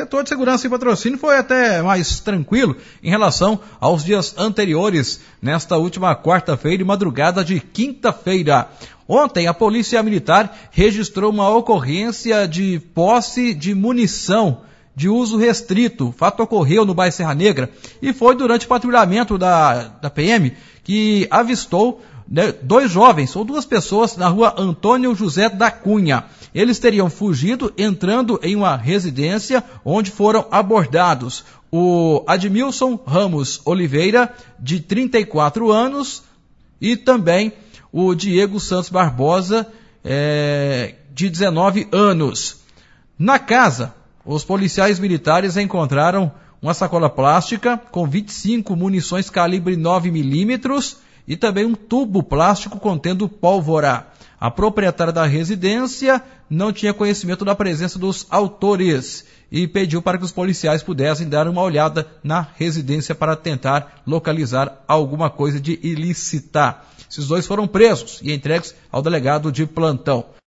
setor de segurança e patrocínio foi até mais tranquilo em relação aos dias anteriores, nesta última quarta-feira e madrugada de quinta-feira. Ontem, a Polícia Militar registrou uma ocorrência de posse de munição de uso restrito. O fato ocorreu no bairro Serra Negra e foi durante o patrulhamento da, da PM que avistou né, dois jovens ou duas pessoas na rua Antônio José da Cunha. Eles teriam fugido entrando em uma residência onde foram abordados o Admilson Ramos Oliveira, de 34 anos, e também o Diego Santos Barbosa, é, de 19 anos. Na casa, os policiais militares encontraram uma sacola plástica com 25 munições calibre 9 milímetros e também um tubo plástico contendo pólvora. A proprietária da residência não tinha conhecimento da presença dos autores e pediu para que os policiais pudessem dar uma olhada na residência para tentar localizar alguma coisa de ilícita. Esses dois foram presos e entregues ao delegado de plantão.